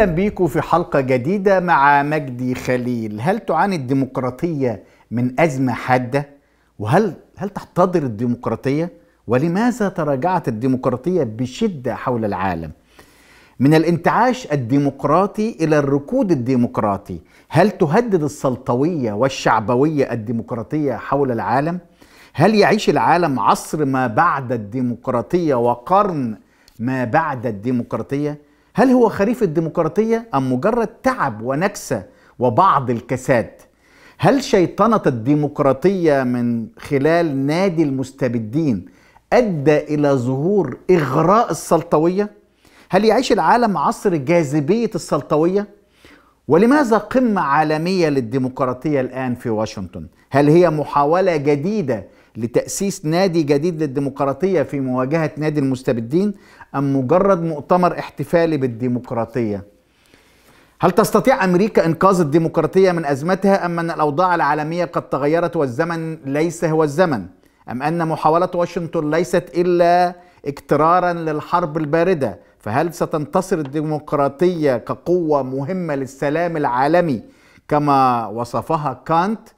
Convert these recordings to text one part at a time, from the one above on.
اهلا بيكم في حلقه جديده مع مجدي خليل هل تعاني الديمقراطيه من ازمه حاده وهل هل تحتضر الديمقراطيه ولماذا تراجعت الديمقراطيه بشده حول العالم من الانتعاش الديمقراطي الى الركود الديمقراطي هل تهدد السلطويه والشعبويه الديمقراطيه حول العالم هل يعيش العالم عصر ما بعد الديمقراطيه وقرن ما بعد الديمقراطيه هل هو خريف الديمقراطية أم مجرد تعب ونكسة وبعض الكساد؟ هل شيطنة الديمقراطية من خلال نادي المستبدين أدى إلى ظهور إغراء السلطوية؟ هل يعيش العالم عصر جاذبية السلطوية؟ ولماذا قمة عالمية للديمقراطية الآن في واشنطن؟ هل هي محاولة جديدة لتأسيس نادي جديد للديمقراطية في مواجهة نادي المستبدين أم مجرد مؤتمر احتفالي بالديمقراطية؟ هل تستطيع أمريكا إنقاذ الديمقراطية من أزمتها أم أن الأوضاع العالمية قد تغيرت والزمن ليس هو الزمن؟ أم أن محاولة واشنطن ليست إلا اكترارا للحرب الباردة؟ فهل ستنتصر الديمقراطية كقوة مهمة للسلام العالمي كما وصفها كانت؟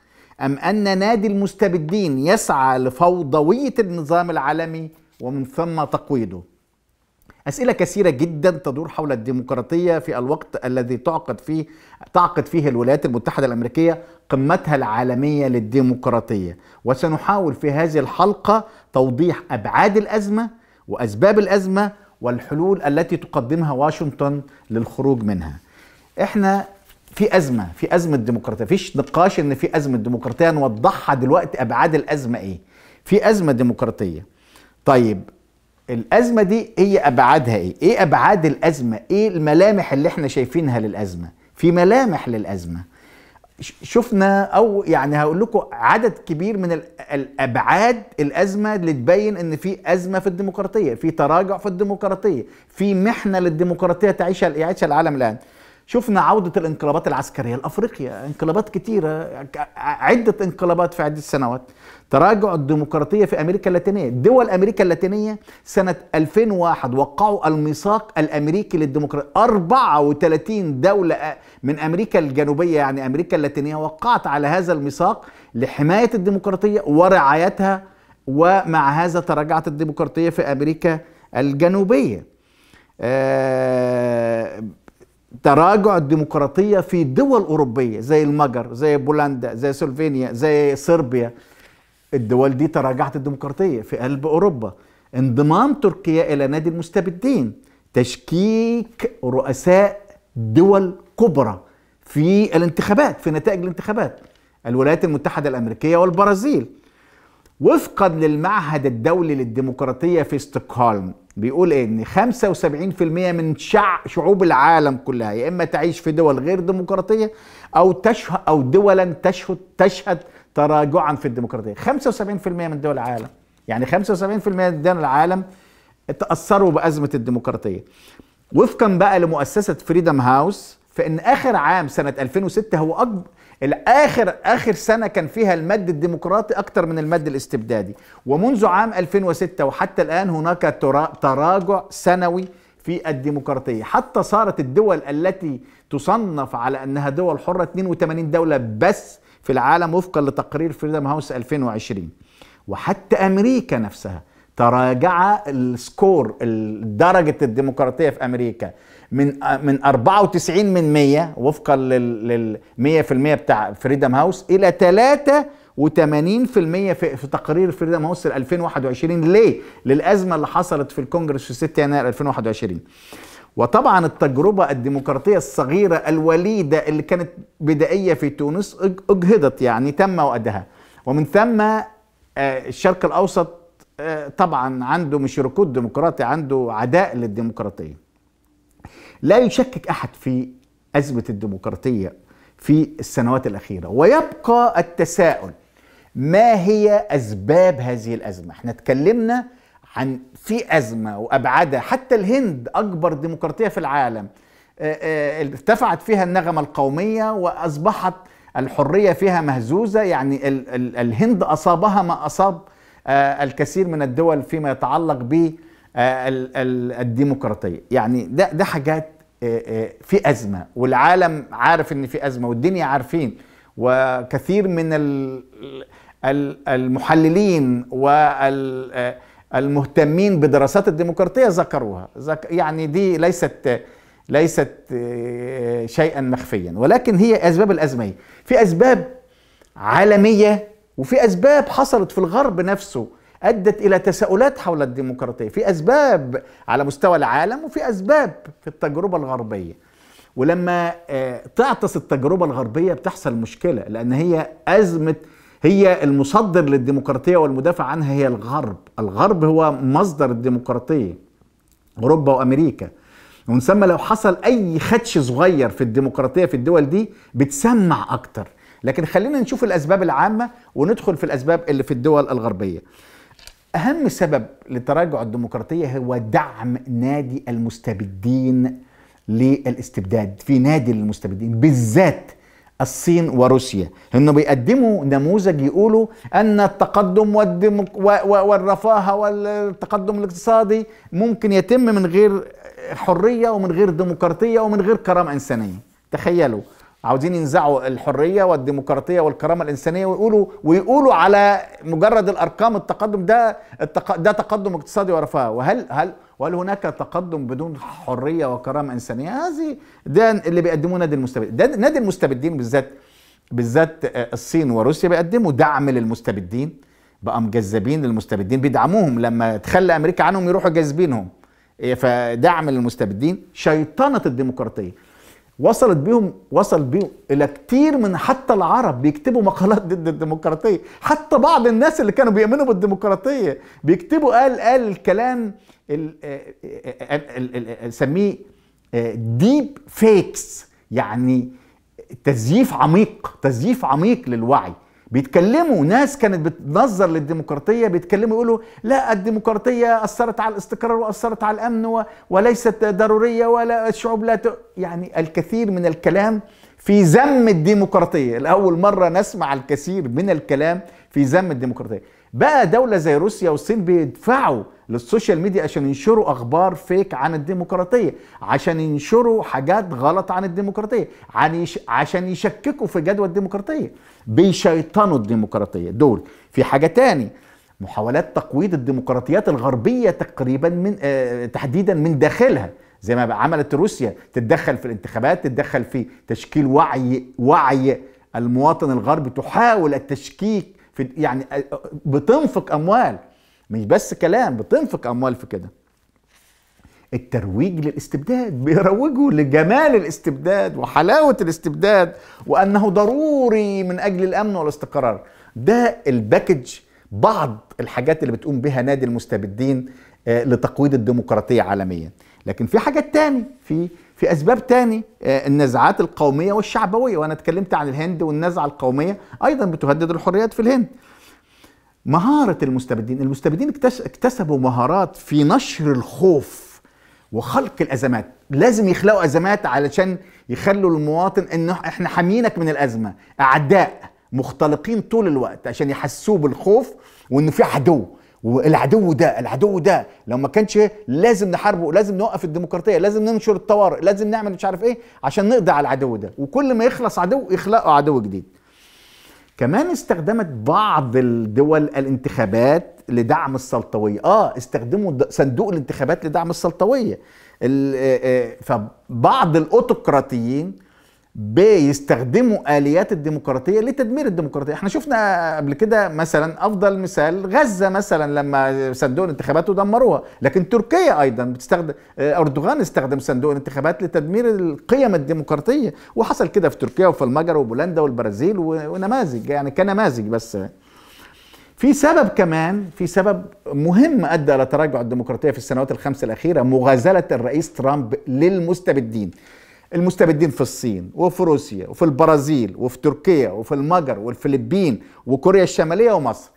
أم أن نادي المستبدين يسعى لفوضوية النظام العالمي ومن ثم تقويضه أسئلة كثيرة جدا تدور حول الديمقراطية في الوقت الذي تعقد فيه تعقد فيه الولايات المتحدة الأمريكية قمتها العالمية للديمقراطية وسنحاول في هذه الحلقة توضيح أبعاد الأزمة وأسباب الأزمة والحلول التي تقدمها واشنطن للخروج منها احنا في ازمه في ازمه ديمقراطيه فيش نقاش ان في ازمه ديمقراطيه نوضحها دلوقتي ابعاد الازمه ايه في ازمه ديمقراطيه طيب الازمه دي هي ابعادها ايه ايه ابعاد الازمه ايه الملامح اللي احنا شايفينها للازمه في ملامح للازمه شفنا او يعني هقول لكم عدد كبير من الابعاد الازمه اللي تبين ان في ازمه في الديمقراطيه في تراجع في الديمقراطيه في محنه للديمقراطيه تعيشها يعيشها العالم الان شفنا عودة الانقلابات العسكرية لأفريقيا انقلابات كتيرة عدة انقلابات في عدة سنوات تراجع الديمقراطية في أمريكا اللاتينية دول أمريكا اللاتينية سنة 2001 وقعوا الميثاق الأمريكي للديمقراطية 34 دولة من أمريكا الجنوبية يعني أمريكا اللاتينية وقعت على هذا الميثاق لحماية الديمقراطية ورعايتها ومع هذا تراجعت الديمقراطية في أمريكا الجنوبية آه تراجع الديمقراطيه في دول اوروبيه زي المجر زي بولندا زي سلوفينيا زي صربيا الدول دي تراجعت الديمقراطيه في قلب اوروبا انضمام تركيا الى نادي المستبدين تشكيك رؤساء دول كبرى في الانتخابات في نتائج الانتخابات الولايات المتحده الامريكيه والبرازيل وفقا للمعهد الدولي للديمقراطية في ستوكهولم بيقول ان 75% من شع... شعوب العالم كلها يا اما تعيش في دول غير ديمقراطية او تشهد او دولا تشهد تشهد تراجعا في الديمقراطية 75% من دول العالم يعني 75% من دول العالم تأثروا بأزمة الديمقراطية وفقا بقى لمؤسسة فريدم هاوس فإن آخر عام سنة 2006 هو أكبر الاخر اخر سنه كان فيها المد الديمقراطي اكتر من المد الاستبدادي ومنذ عام 2006 وحتى الان هناك تراجع سنوي في الديمقراطيه حتى صارت الدول التي تصنف على انها دول حره 82 دوله بس في العالم وفقا لتقرير فريدم هاوس 2020 وحتى امريكا نفسها تراجع السكور درجة الديمقراطية في أمريكا من من 94 من 100 وفقا لل 100% بتاع فريدم هاوس إلى 83% في, في تقرير فريدم هاوس 2021 ليه؟ للأزمة اللي حصلت في الكونجرس في 6 يناير 2021 وطبعا التجربة الديمقراطية الصغيرة الوليدة اللي كانت بدائية في تونس أجهضت يعني تم وأدها ومن ثم آه، الشرق الأوسط طبعا عنده مش ركود ديمقراطي عنده عداء للديمقراطيه لا يشكك احد في ازمه الديمقراطيه في السنوات الاخيره ويبقى التساؤل ما هي اسباب هذه الازمه احنا اتكلمنا عن في ازمه وابعادها حتى الهند اكبر ديمقراطيه في العالم آه، آه، ارتفعت فيها النغمه القوميه واصبحت الحريه فيها مهزوزه يعني الهند اصابها ما اصاب آه، الكثير من الدول فيما يتعلق بالديمقراطيه آه، يعني ده ده حاجات آه، في ازمه والعالم عارف ان في ازمه والدنيا عارفين وكثير من المحللين والمهتمين بدراسات الديمقراطيه ذكروها يعني دي ليست ليست شيئا مخفيا ولكن هي اسباب الازمه في اسباب عالميه وفي اسباب حصلت في الغرب نفسه ادت الى تساؤلات حول الديمقراطيه في اسباب على مستوى العالم وفي اسباب في التجربه الغربيه ولما آه، تعطس التجربه الغربيه بتحصل مشكله لان هي ازمه هي المصدر للديمقراطيه والمدافع عنها هي الغرب الغرب هو مصدر الديمقراطيه اوروبا وامريكا ونسمى لو حصل اي خدش صغير في الديمقراطيه في الدول دي بتسمع اكتر لكن خلينا نشوف الاسباب العامه وندخل في الاسباب اللي في الدول الغربيه اهم سبب لتراجع الديمقراطيه هو دعم نادي المستبدين للاستبداد في نادي المستبدين بالذات الصين وروسيا انه بيقدموا نموذج يقولوا ان التقدم والديمق... والرفاهه والتقدم الاقتصادي ممكن يتم من غير حريه ومن غير ديمقراطيه ومن غير كرامه انسانيه تخيلوا عاوزين ينزعوا الحريه والديمقراطيه والكرامه الانسانيه ويقولوا ويقولوا على مجرد الارقام التقدم ده التق... ده تقدم اقتصادي ورفاه وهل هل وهل هناك تقدم بدون حريه وكرامه انسانيه هذه ده اللي بيقدموه نادي المستبدين ده نادي المستبدين بالذات بالذات آه، الصين وروسيا بيقدموا دعم للمستبدين بقى مجذبين للمستبدين بيدعموهم لما تخلى امريكا عنهم يروحوا جاذبينهم إيه، فدعم للمستبدين شيطنه الديمقراطيه وصلت بيهم وصل بيهم الى كتير من حتى العرب بيكتبوا مقالات ضد الديمقراطيه حتى بعض الناس اللي كانوا بيؤمنوا بالديمقراطيه بيكتبوا قال قال الكلام آه، آه، آه، سميه ديب فيكس يعني تزييف عميق تزييف عميق للوعي بيتكلموا ناس كانت بتنظر للديمقراطيه بيتكلموا يقولوا لا الديمقراطيه اثرت على الاستقرار واثرت على الامن وليست ضروريه ولا الشعوب لا ت... يعني الكثير من الكلام في ذم الديمقراطيه لاول مره نسمع الكثير من الكلام في ذم الديمقراطيه بقى دولة زي روسيا والصين بيدفعوا للسوشيال ميديا عشان ينشروا اخبار فيك عن الديمقراطيه عشان ينشروا حاجات غلط عن الديمقراطيه عشان يشككوا في جدوى الديمقراطيه بيشيطنوا الديمقراطيه دول في حاجه تاني محاولات تقويض الديمقراطيات الغربيه تقريبا من آه تحديدا من داخلها زي ما عملت روسيا تتدخل في الانتخابات تتدخل في تشكيل وعي وعي المواطن الغربي تحاول التشكيك في يعني بتنفق اموال مش بس كلام بتنفق اموال في كده الترويج للاستبداد بيروجوا لجمال الاستبداد وحلاوة الاستبداد وأنه ضروري من أجل الأمن والاستقرار ده الباكج بعض الحاجات اللي بتقوم بها نادي المستبدين آه، لتقويض الديمقراطية عالميا لكن في حاجات تاني في في اسباب تاني آه، النزعات القوميه والشعبويه وانا اتكلمت عن الهند والنزعه القوميه ايضا بتهدد الحريات في الهند مهاره المستبدين المستبدين اكتسبوا مهارات في نشر الخوف وخلق الازمات لازم يخلقوا ازمات علشان يخلوا المواطن انه احنا حامينك من الازمه اعداء مختلقين طول الوقت عشان يحسوه بالخوف وانه في عدو والعدو ده العدو ده لو ما كانش لازم نحاربه لازم نوقف الديمقراطيه لازم ننشر الطوارئ لازم نعمل مش عارف ايه عشان نقضي على العدو ده وكل ما يخلص عدو يخلقوا عدو جديد كمان استخدمت بعض الدول الانتخابات لدعم السلطويه اه استخدموا صندوق الانتخابات لدعم السلطويه آه، آه، فبعض الاوتقراطيين بيستخدموا اليات الديمقراطيه لتدمير الديمقراطيه احنا شفنا قبل كده مثلا افضل مثال غزه مثلا لما صندوق الانتخابات ودمروها لكن تركيا ايضا بتستخدم اردوغان استخدم صندوق الانتخابات لتدمير القيم الديمقراطيه وحصل كده في تركيا وفي المجر وبولندا والبرازيل ونماذج يعني كنماذج بس في سبب كمان في سبب مهم ادى الى تراجع الديمقراطيه في السنوات الخمس الاخيره مغازله الرئيس ترامب للمستبدين المستبدين في الصين وفي روسيا وفي البرازيل وفي تركيا وفي المجر والفلبين وكوريا الشمالية ومصر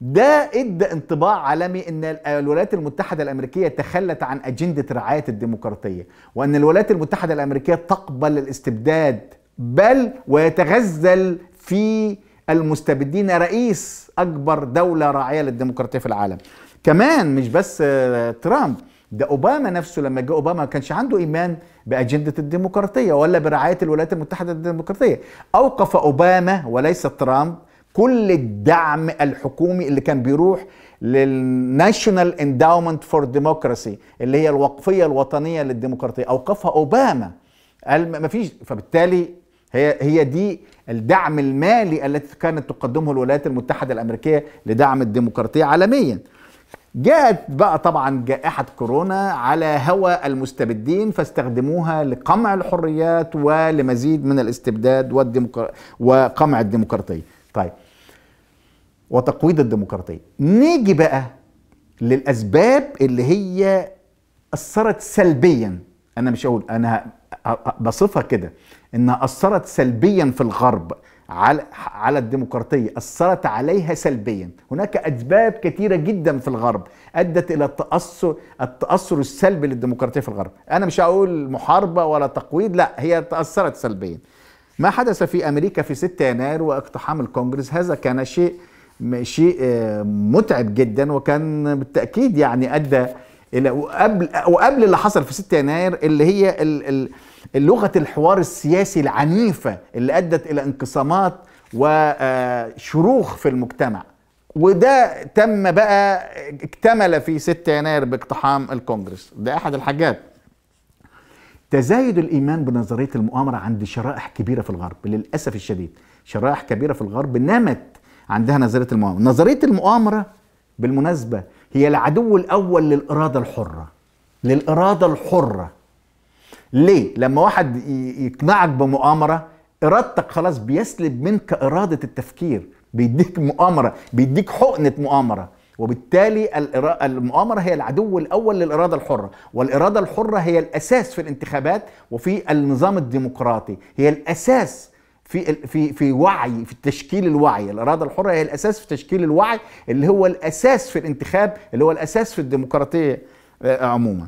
ده ادى انطباع عالمي ان الولايات المتحده الامريكيه تخلت عن اجنده رعايه الديمقراطيه وان الولايات المتحده الامريكيه تقبل الاستبداد بل ويتغزل في المستبدين رئيس اكبر دوله راعيه للديمقراطيه في العالم كمان مش بس آه، ترامب ده اوباما نفسه لما جه اوباما ما كانش عنده ايمان باجنده الديمقراطيه ولا برعايه الولايات المتحده الديمقراطيه اوقف اوباما وليس ترامب كل الدعم الحكومي اللي كان بيروح للناشونال انداومنت فور ديموكراسي اللي هي الوقفيه الوطنيه للديمقراطيه اوقفها اوباما قال ما فيش فبالتالي هي هي دي الدعم المالي التي كانت تقدمه الولايات المتحده الامريكيه لدعم الديمقراطيه عالميا جاءت بقى طبعا جائحة كورونا على هوى المستبدين فاستخدموها لقمع الحريات ولمزيد من الاستبداد وقمع الديمقراطية طيب وتقويض الديمقراطية نيجي بقى للأسباب اللي هي أثرت سلبيا أنا مش هقول أنا بصفها كده إنها أثرت سلبيا في الغرب على على الديمقراطيه اثرت عليها سلبيا هناك اسباب كثيره جدا في الغرب ادت الى التاثر التاثر السلبي للديمقراطيه في الغرب انا مش أقول محاربه ولا تقويض لا هي تاثرت سلبيا ما حدث في امريكا في 6 يناير واقتحام الكونجرس هذا كان شيء شيء آه، متعب جدا وكان بالتاكيد يعني ادى الى وقبل وقبل اللي حصل في 6 يناير اللي هي ال ال لغه الحوار السياسي العنيفه اللي ادت الى انقسامات وشروخ آه، في المجتمع وده تم بقى اكتمل في 6 يناير باقتحام الكونجرس ده احد الحاجات تزايد الايمان بنظريه المؤامره عند شرائح كبيره في الغرب للاسف الشديد شرائح كبيره في الغرب نمت عندها نظريه المؤامره نظريه المؤامره بالمناسبه هي العدو الاول للاراده الحره للاراده الحره ليه لما واحد يقنعك بمؤامره ارادتك خلاص بيسلب منك اراده التفكير بيديك مؤامره بيديك حقنه مؤامره وبالتالي المؤامره هي العدو الاول للاراده الحره والاراده الحره هي الاساس في الانتخابات وفي النظام الديمقراطي هي الاساس في في في وعي في تشكيل الوعي الاراده الحره هي الاساس في تشكيل الوعي اللي هو الاساس في الانتخاب اللي هو الاساس في الديمقراطيه آه، عموما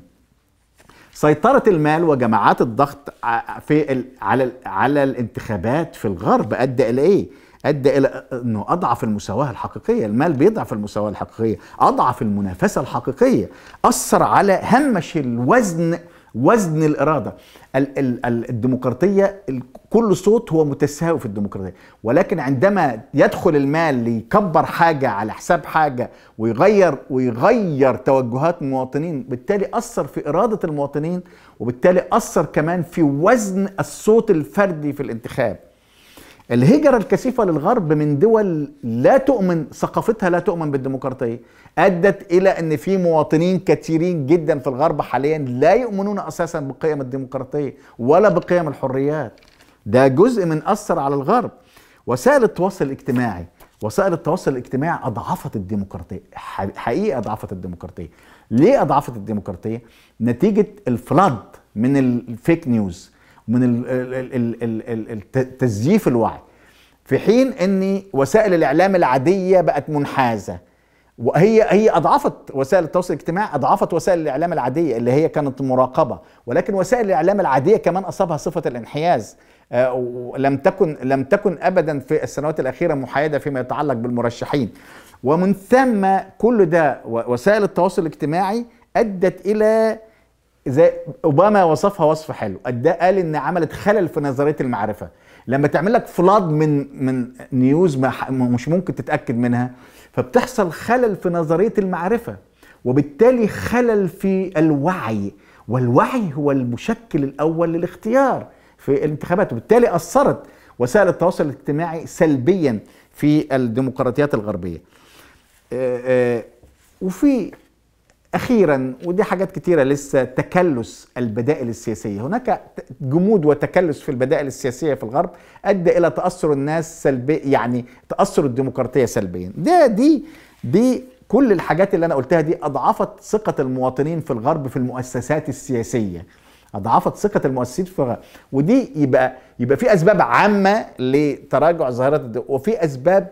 سيطرة المال وجماعات الضغط في على على الانتخابات في الغرب أدى إلى إيه؟ أدى إلى أنه أضعف المساواة الحقيقية، المال بيضعف المساواة الحقيقية، أضعف المنافسة الحقيقية، أثر على هامش الوزن وزن الإرادة الديمقراطية كل صوت هو متساوي في الديمقراطيه ولكن عندما يدخل المال ليكبر حاجه على حساب حاجه ويغير ويغير توجهات المواطنين بالتالي اثر في اراده المواطنين وبالتالي اثر كمان في وزن الصوت الفردي في الانتخاب الهجرة الكثيفة للغرب من دول لا تؤمن ثقافتها لا تؤمن بالديمقراطية أدت إلى أن في مواطنين كثيرين جدا في الغرب حاليا لا يؤمنون أساسا بقيم الديمقراطية ولا بقيم الحريات ده جزء من أثر على الغرب وسائل التواصل الاجتماعي وسائل التواصل الاجتماعي أضعفت الديمقراطية حقيقة أضعفت الديمقراطية ليه أضعفت الديمقراطية؟ نتيجة الفلاد من الفيك نيوز من تزييف الوعي في حين ان وسائل الاعلام العاديه بقت منحازه وهي هي اضعفت وسائل التواصل الاجتماعي اضعفت وسائل الاعلام العاديه اللي هي كانت مراقبه ولكن وسائل الاعلام العاديه كمان اصابها صفه الانحياز آه، ولم تكن لم تكن ابدا في السنوات الاخيره محايده فيما يتعلق بالمرشحين ومن ثم كل ده وسائل التواصل الاجتماعي ادت الى زي اوباما وصفها وصف حلو ده قال ان عملت خلل في نظريه المعرفه لما تعمل لك فلاد من من نيوز ما مش ممكن تتاكد منها فبتحصل خلل في نظريه المعرفه وبالتالي خلل في الوعي والوعي هو المشكل الاول للاختيار في الانتخابات وبالتالي أثرت وسائل التواصل الاجتماعي سلبيا في الديمقراطيات الغربية آه، آه، وفي أخيرا ودي حاجات كتيرة لسه تكلس البدائل السياسية هناك جمود وتكلس في البدائل السياسية في الغرب أدى إلى تأثر الناس سلبي يعني تأثر الديمقراطية سلبيا ده دي دي كل الحاجات اللي أنا قلتها دي أضعفت ثقة المواطنين في الغرب في المؤسسات السياسية اضعفت ثقه المؤسسين في ودي يبقى يبقى في اسباب عامه لتراجع ظاهره الدم وفي اسباب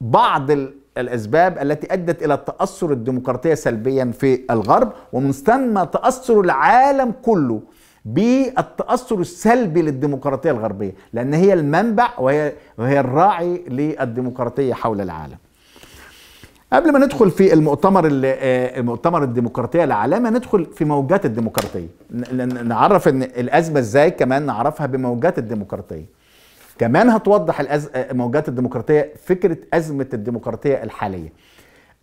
بعض الاسباب التي ادت الى تاثر الديمقراطيه سلبيا في الغرب ومن ثم تاثر العالم كله بالتاثر السلبي للديمقراطيه الغربيه لان هي المنبع وهي وهي الراعي للديمقراطيه حول العالم قبل ما ندخل في المؤتمر آه، المؤتمر الديمقراطيه العالمي ندخل في موجات الديمقراطيه نعرف ان الازمه ازاي كمان نعرفها بموجات الديمقراطيه كمان هتوضح الأز... آه، موجات الديمقراطيه فكره ازمه الديمقراطيه الحاليه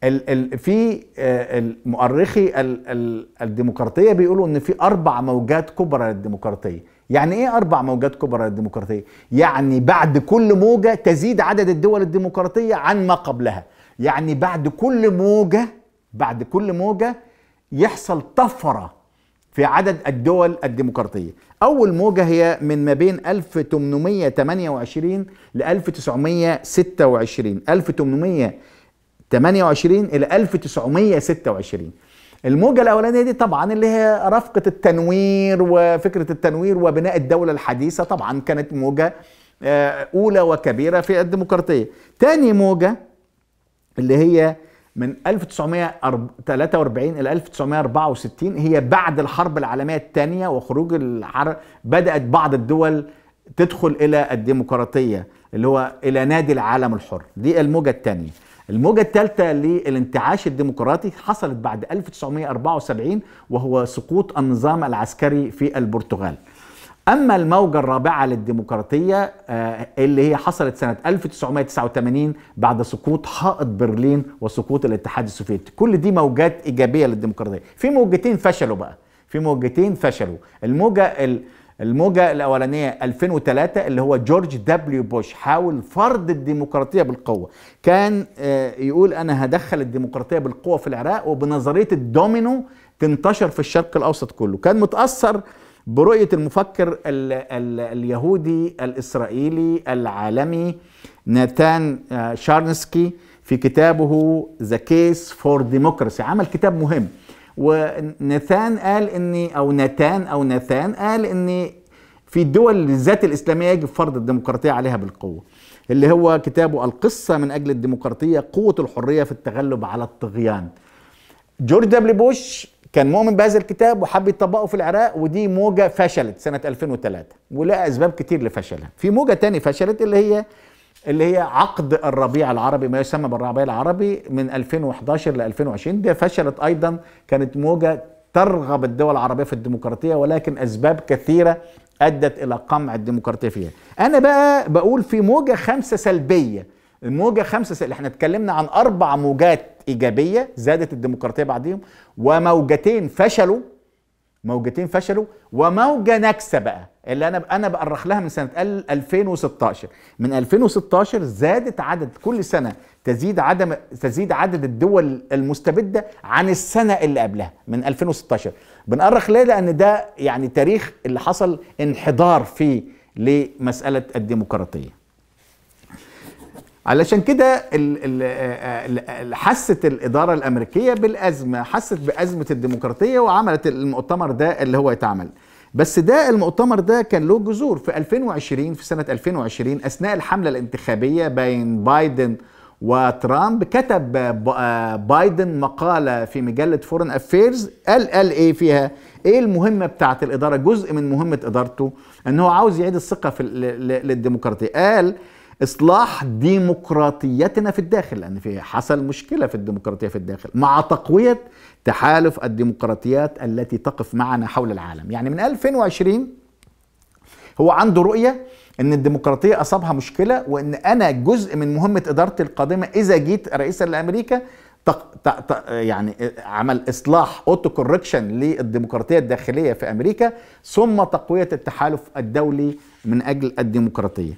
ال... ال... في آه، مؤرخي ال... ال... الديمقراطيه بيقولوا ان في اربع موجات كبرى للديمقراطيه يعني ايه اربع موجات كبرى للديمقراطيه يعني بعد كل موجه تزيد عدد الدول الديمقراطيه عن ما قبلها يعني بعد كل موجة بعد كل موجة يحصل طفرة في عدد الدول الديمقراطية أول موجة هي من ما بين 1828 ل 1926 1828 إلى 1926 الموجة الأولانية دي طبعا اللي هي رفقة التنوير وفكرة التنوير وبناء الدولة الحديثة طبعا كانت موجة آه، أولى وكبيرة في الديمقراطية تاني موجة اللي هي من 1943 الى 1964 هي بعد الحرب العالميه الثانيه وخروج الحرب بدات بعض الدول تدخل الى الديمقراطيه اللي هو الى نادي العالم الحر دي الموجه الثانيه الموجة الثالثة للانتعاش الديمقراطي حصلت بعد 1974 وهو سقوط النظام العسكري في البرتغال أما الموجة الرابعة للديمقراطية آه، اللي هي حصلت سنة 1989 بعد سقوط حائط برلين وسقوط الاتحاد السوفيتي كل دي موجات إيجابية للديمقراطية في موجتين فشلوا بقى في موجتين فشلوا الموجة الموجة الأولانية 2003 اللي هو جورج دبليو بوش حاول فرض الديمقراطية بالقوة كان آه، يقول أنا هدخل الديمقراطية بالقوة في العراق وبنظرية الدومينو تنتشر في الشرق الأوسط كله كان متأثر برؤيه المفكر الـ الـ اليهودي الاسرائيلي العالمي ناتان آه، شارنسكي في كتابه ذا كيس فور Democracy عمل كتاب مهم وناتان قال ان او ناتان او ناتان قال ان في الدول الذات الاسلاميه يجب فرض الديمقراطيه عليها بالقوه اللي هو كتابه القصه من اجل الديمقراطيه قوه الحريه في التغلب على الطغيان جورج دبليو بوش كان مؤمن بهذا الكتاب وحب يطبقه في العراق ودي موجة فشلت سنة 2003 ولها أسباب كتير لفشلها في موجة تاني فشلت اللي هي اللي هي عقد الربيع العربي ما يسمى بالربيع العربي من 2011 ل 2020 دي فشلت أيضا كانت موجة ترغب الدول العربية في الديمقراطية ولكن أسباب كثيرة أدت إلى قمع الديمقراطية فيها أنا بقى بقول في موجة خمسة سلبية الموجة خمسة سلبية احنا اتكلمنا عن أربع موجات ايجابيه زادت الديمقراطيه بعديهم وموجتين فشلوا موجتين فشلوا وموجه نكسه بقى اللي انا انا بأرخ لها من سنه 2016 من 2016 زادت عدد كل سنه تزيد عدم تزيد عدد الدول المستبده عن السنه اللي قبلها من 2016 بنأرخ ليه لان ده يعني تاريخ اللي حصل انحدار فيه لمساله الديمقراطيه علشان كده حست الإدارة الأمريكية بالأزمة حست بأزمة الديمقراطية وعملت المؤتمر ده اللي هو يتعمل بس ده المؤتمر ده كان له جذور في 2020 في سنة 2020 أثناء الحملة الانتخابية بين بايدن وترامب كتب آه، بايدن مقالة في مجلة فورن أفيرز قال قال إيه فيها إيه المهمة بتاعة الإدارة جزء من مهمة إدارته أنه عاوز يعيد الثقة في للديمقراطية قال اصلاح ديمقراطيتنا في الداخل لان في حصل مشكله في الديمقراطيه في الداخل مع تقويه تحالف الديمقراطيات التي تقف معنا حول العالم يعني من 2020 هو عنده رؤيه ان الديمقراطيه اصابها مشكله وان انا جزء من مهمه ادارتي القادمه اذا جيت رئيسا لامريكا تق... ت... ت... يعني عمل اصلاح اوتو كوركشن للديمقراطيه الداخليه في امريكا ثم تقويه التحالف الدولي من اجل الديمقراطيه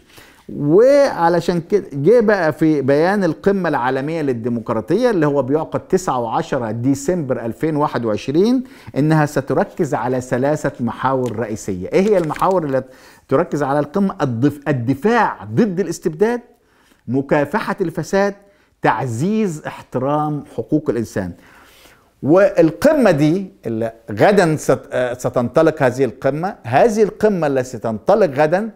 وعلشان كده جه بقى في بيان القمه العالميه للديمقراطيه اللي هو بيعقد 9 و10 ديسمبر 2021 انها ستركز على ثلاثه محاور رئيسيه، ايه هي المحاور اللي تركز على القمه؟ الدفاع ضد الاستبداد، مكافحه الفساد، تعزيز احترام حقوق الانسان. والقمه دي اللي غدا ستنطلق هذه القمه، هذه القمه التي ستنطلق غدا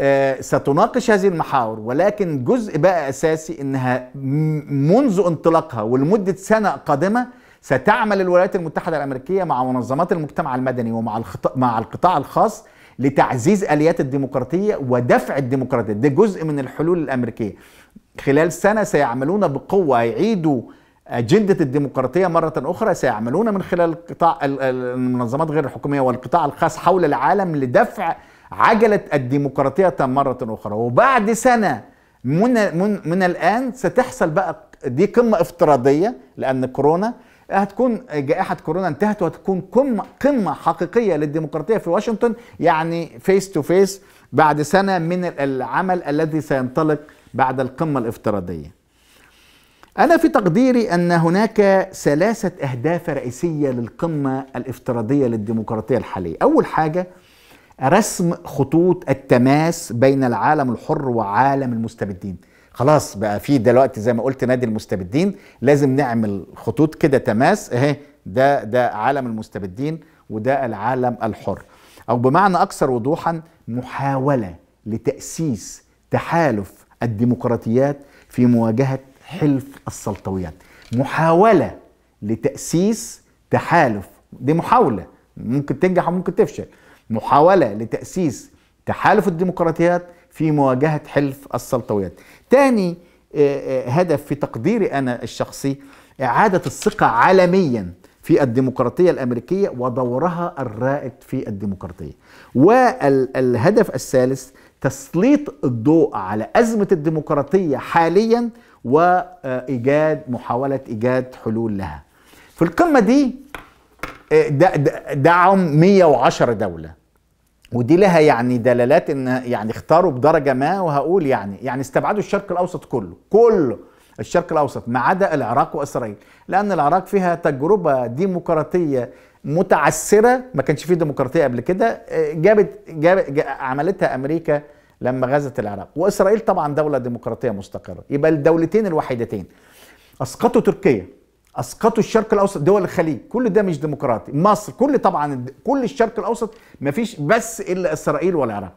آه، ستناقش هذه المحاور ولكن جزء بقى اساسي انها منذ انطلاقها ولمده سنه قادمه ستعمل الولايات المتحده الامريكيه مع منظمات المجتمع المدني ومع مع القطاع الخاص لتعزيز اليات الديمقراطيه ودفع الديمقراطيه ده جزء من الحلول الامريكيه خلال سنه سيعملون بقوه يعيدوا أجندة الديمقراطية مرة أخرى سيعملون من خلال القطاع المنظمات غير الحكومية والقطاع الخاص حول العالم لدفع عجلت الديمقراطية مرة أخرى وبعد سنة من, من, من الآن ستحصل بقى دي قمة افتراضية لأن كورونا هتكون جائحة كورونا انتهت وهتكون قمة قمة حقيقية للديمقراطية في واشنطن يعني فيس تو فيس بعد سنة من العمل الذي سينطلق بعد القمة الافتراضية أنا في تقديري أن هناك ثلاثة أهداف رئيسية للقمة الافتراضية للديمقراطية الحالية أول حاجة رسم خطوط التماس بين العالم الحر وعالم المستبدين خلاص بقى في دلوقتي زي ما قلت نادي المستبدين لازم نعمل خطوط كده تماس اهي ده ده عالم المستبدين وده العالم الحر او بمعنى اكثر وضوحا محاوله لتاسيس تحالف الديمقراطيات في مواجهه حلف السلطويات محاوله لتاسيس تحالف دي محاوله ممكن تنجح وممكن تفشل محاولة لتأسيس تحالف الديمقراطيات في مواجهة حلف السلطويات ثاني آه، آه، هدف في تقديري أنا الشخصي إعادة الثقة عالميا في الديمقراطية الأمريكية ودورها الرائد في الديمقراطية والهدف الثالث تسليط الضوء على أزمة الديمقراطية حاليا وإيجاد محاولة إيجاد حلول لها في القمة دي إيه، دعم 110 دوله ودي لها يعني دلالات ان يعني اختاروا بدرجه ما وهقول يعني يعني استبعدوا الشرق الاوسط كله كله الشرق الاوسط ما عدا العراق واسرائيل لان العراق فيها تجربه ديمقراطيه متعسره ما كانش فيه ديمقراطيه قبل كده إيه، جابت, جابت عملتها امريكا لما غزت العراق واسرائيل طبعا دوله ديمقراطيه مستقره يبقى الدولتين الوحيدتين اسقطوا تركيا اسقطوا الشرق الاوسط دول الخليج كل ده مش ديمقراطي مصر كل طبعا كل الشرق الاوسط مفيش بس الا اسرائيل والعراق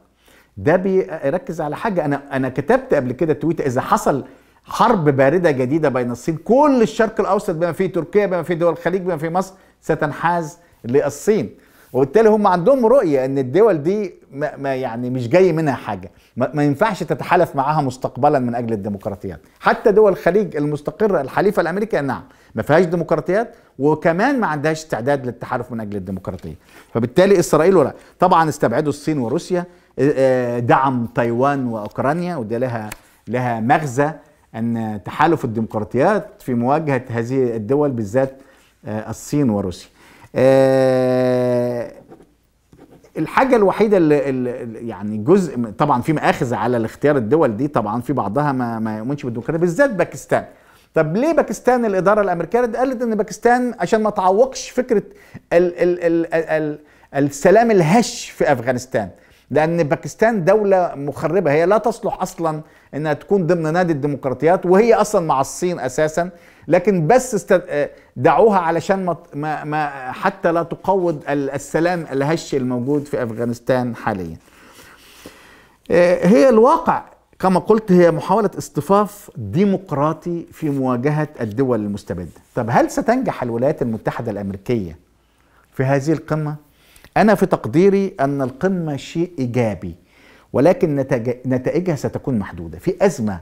ده بيركز على حاجه انا انا كتبت قبل كده تويت اذا حصل حرب بارده جديده بين الصين كل الشرق الاوسط بما فيه تركيا بما فيه دول الخليج بما فيه مصر ستنحاز للصين وبالتالي هم عندهم رؤيه ان الدول دي ما, ما يعني مش جاي منها حاجه ما, ما ينفعش تتحالف معاها مستقبلا من اجل الديمقراطيات حتى دول الخليج المستقره الحليفه الامريكيه نعم ما فيهاش ديمقراطيات وكمان ما عندهاش استعداد للتحالف من اجل الديمقراطيه فبالتالي اسرائيل ولا طبعا استبعدوا الصين وروسيا آه، آه، دعم تايوان واوكرانيا ودي لها لها مغزى ان تحالف الديمقراطيات في مواجهه هذه الدول بالذات آه، الصين وروسيا آه، الحاجة الوحيدة اللي, اللي يعني جزء طبعا في مآخذ على الاختيار الدول دي طبعا في بعضها ما, ما يؤمنش بالديمقراطية بالذات باكستان طب ليه باكستان الإدارة الأمريكية قالت إن باكستان عشان ما تعوقش فكرة الـ الـ الـ الـ السلام الهش في أفغانستان لأن باكستان دولة مخربة هي لا تصلح أصلا انها تكون ضمن نادي الديمقراطيات وهي اصلا مع الصين اساسا لكن بس دعوها علشان ما... ما حتى لا تقوض السلام الهش الموجود في افغانستان حاليا آه، هي الواقع كما قلت هي محاولة اصطفاف ديمقراطي في مواجهة الدول المستبدة طب هل ستنجح الولايات المتحدة الأمريكية في هذه القمة؟ أنا في تقديري أن القمة شيء إيجابي ولكن نتائجها ستكون محدودة في أزمة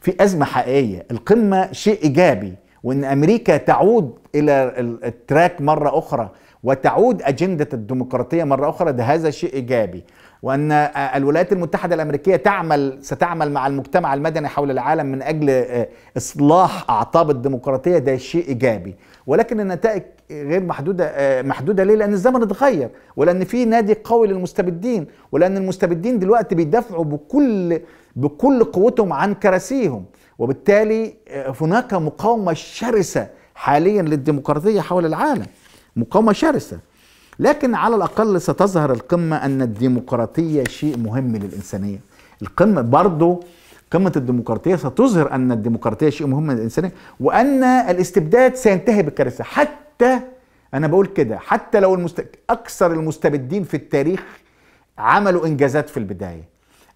في أزمة حقيقية القمة شيء إيجابي وإن أمريكا تعود إلى التراك مرة أخرى وتعود أجندة الديمقراطية مرة أخرى ده هذا شيء إيجابي وأن الولايات المتحدة الأمريكية تعمل ستعمل مع المجتمع المدني حول العالم من أجل آه، إصلاح أعطاب الديمقراطية ده شيء إيجابي ولكن النتائج غير محدودة آه، محدودة ليه؟ لأن الزمن اتغير ولأن في نادي قوي للمستبدين ولأن المستبدين دلوقتي بيدافعوا بكل بكل قوتهم عن كراسيهم وبالتالي آه، هناك مقاومة شرسة حاليا للديمقراطية حول العالم مقاومة شرسة لكن على الأقل ستظهر القمة أن الديمقراطية شيء مهم للإنسانية القمة برضو قمة الديمقراطية ستظهر أن الديمقراطية شيء مهم للإنسانية وأن الاستبداد سينتهي بالكارثة حتى أنا بقول كده حتى لو المست... أكثر المستبدين في التاريخ عملوا إنجازات في البداية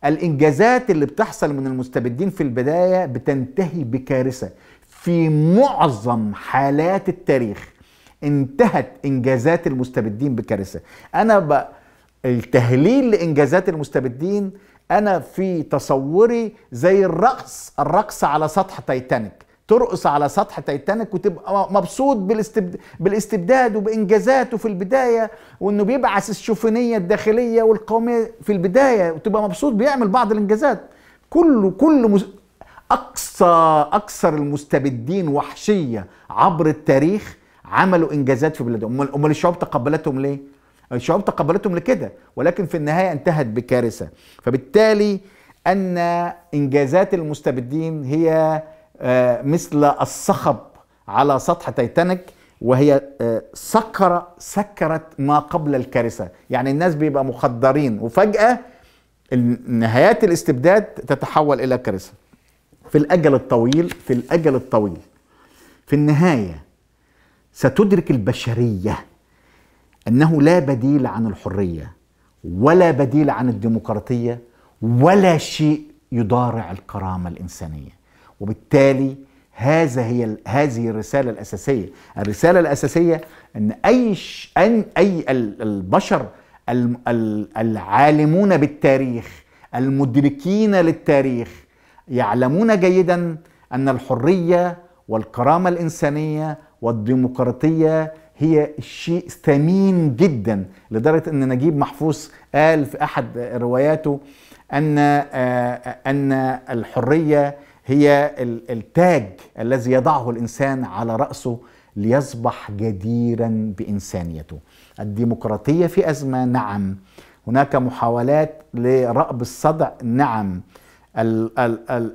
الإنجازات اللي بتحصل من المستبدين في البداية بتنتهي بكارثة في معظم حالات التاريخ انتهت انجازات المستبدين بكارثه انا ب... التهليل لانجازات المستبدين انا في تصوري زي الرقص الرقص على سطح تايتانيك ترقص على سطح تايتانيك وتبقى مبسوط بالاستبد... بالاستبداد وبانجازاته في البدايه وانه بيبعث الشوفينيه الداخليه والقوميه في البدايه وتبقى مبسوط بيعمل بعض الانجازات كله كله مز... اقصى اكثر المستبدين وحشيه عبر التاريخ عملوا انجازات في بلادهم امال الشعوب تقبلتهم ليه الشعوب تقبلتهم لكده ولكن في النهايه انتهت بكارثه فبالتالي ان انجازات المستبدين هي آه، مثل الصخب على سطح تايتانيك وهي آه، سكر سكرت ما قبل الكارثه يعني الناس بيبقى مخدرين وفجاه نهايات الاستبداد تتحول الى كارثه في الاجل الطويل في الاجل الطويل في النهايه ستدرك البشريه انه لا بديل عن الحريه ولا بديل عن الديمقراطيه ولا شيء يضارع الكرامه الانسانيه وبالتالي هذا هي هذه الرساله الاساسيه الرساله الاساسيه ان اي ان اي البشر العالمون بالتاريخ المدركين للتاريخ يعلمون جيدا ان الحريه والكرامه الانسانيه والديمقراطية هي شيء ثمين جدا لدرجة أن نجيب محفوظ قال في أحد رواياته أن آه، أن الحرية هي التاج الذي يضعه الإنسان على رأسه ليصبح جديرا بإنسانيته الديمقراطية في أزمة نعم هناك محاولات لرأب الصدع نعم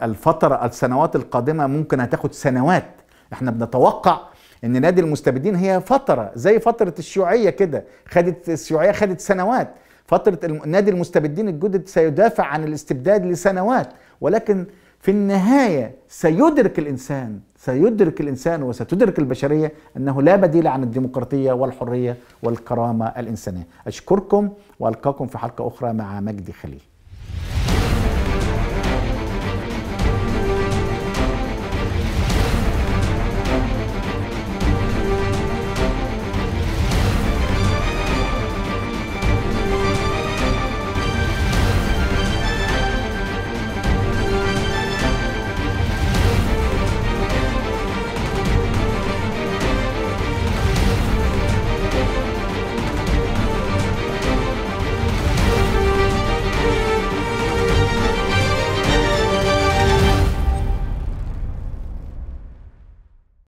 الفترة السنوات القادمة ممكن هتاخد سنوات احنا بنتوقع ان نادي المستبدين هي فتره زي فتره الشيوعيه كده خدت الشيوعيه خدت سنوات فتره نادي المستبدين الجدد سيدافع عن الاستبداد لسنوات ولكن في النهايه سيدرك الانسان سيدرك الانسان وستدرك البشريه انه لا بديل عن الديمقراطيه والحريه والكرامه الانسانيه اشكركم والقاكم في حلقه اخرى مع مجدي خليل